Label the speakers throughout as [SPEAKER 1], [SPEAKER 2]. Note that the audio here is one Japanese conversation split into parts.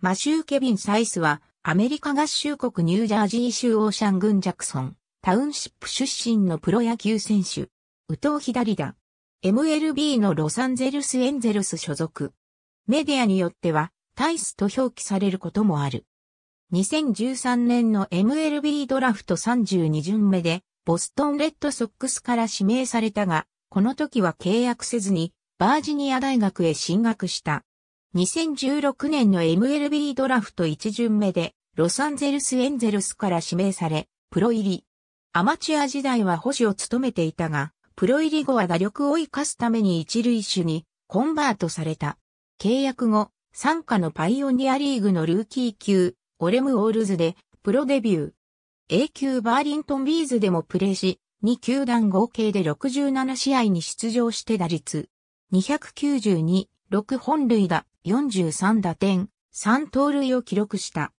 [SPEAKER 1] マシュー・ケビン・サイスは、アメリカ合衆国ニュージャージー州オーシャン郡ジャクソン、タウンシップ出身のプロ野球選手、宇藤左打。MLB のロサンゼルス・エンゼルス所属。メディアによっては、タイスと表記されることもある。2013年の MLB ドラフト32巡目で、ボストンレッドソックスから指名されたが、この時は契約せずに、バージニア大学へ進学した。2016年の MLB ドラフト1巡目で、ロサンゼルスエンゼルスから指名され、プロ入り。アマチュア時代は保守を務めていたが、プロ入り後は打力を生かすために一塁手にコンバートされた。契約後、参加のパイオニアリーグのルーキー級、オレムオールズでプロデビュー。A 級バーリントンビーズでもプレーし、2球団合計で67試合に出場して打率。292、6本塁打、43打点、3盗塁を記録した。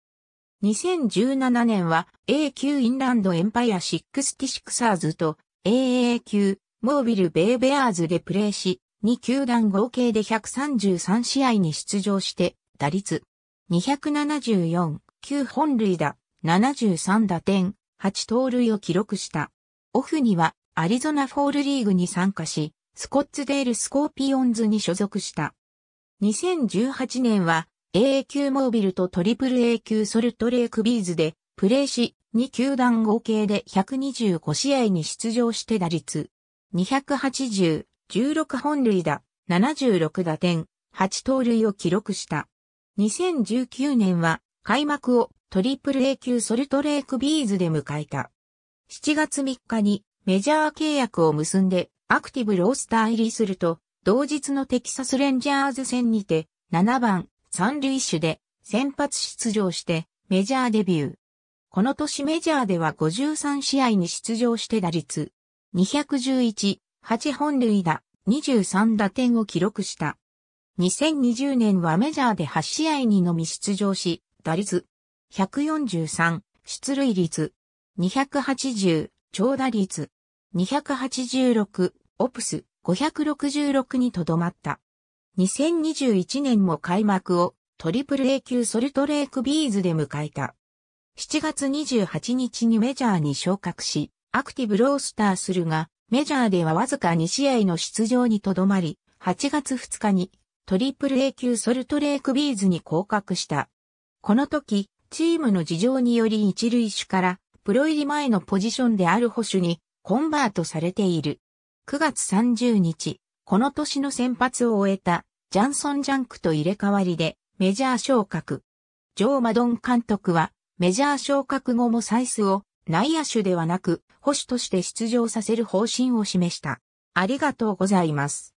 [SPEAKER 1] 2017年は A 級インランドエンパイア66サーズと AA 級モービルベイベアーズでプレーし、2球団合計で133試合に出場して、打率274、9本塁打、73打点、8盗塁を記録した。オフにはアリゾナフォールリーグに参加し、スコッツデールスコーピオンズに所属した。2018年は AA 級モービルとトリプル A 級ソルトレークビーズでプレーし2球団合計で125試合に出場して打率280、16本塁打、76打点、8盗塁を記録した。2019年は開幕をトリプル A 級ソルトレークビーズで迎えた。7月3日にメジャー契約を結んでアクティブロースター入りすると同日のテキサスレンジャーズ戦にて、7番、三塁手で、先発出場して、メジャーデビュー。この年メジャーでは53試合に出場して打率、211、8本塁打、23打点を記録した。2020年はメジャーで8試合にのみ出場し、打率、143、出塁率、280、長打率、286、オプス、566にとどまった。2021年も開幕をトリプル A 級ソルトレークビーズで迎えた。7月28日にメジャーに昇格し、アクティブロースターするが、メジャーではわずか2試合の出場にとどまり、8月2日にトリプル A 級ソルトレークビーズに降格した。この時、チームの事情により一塁手からプロ入り前のポジションである保守にコンバートされている。9月30日、この年の先発を終えたジャンソン・ジャンクと入れ替わりでメジャー昇格。ジョー・マドン監督はメジャー昇格後もサイスを内野手ではなく保守として出場させる方針を示した。ありがとうございます。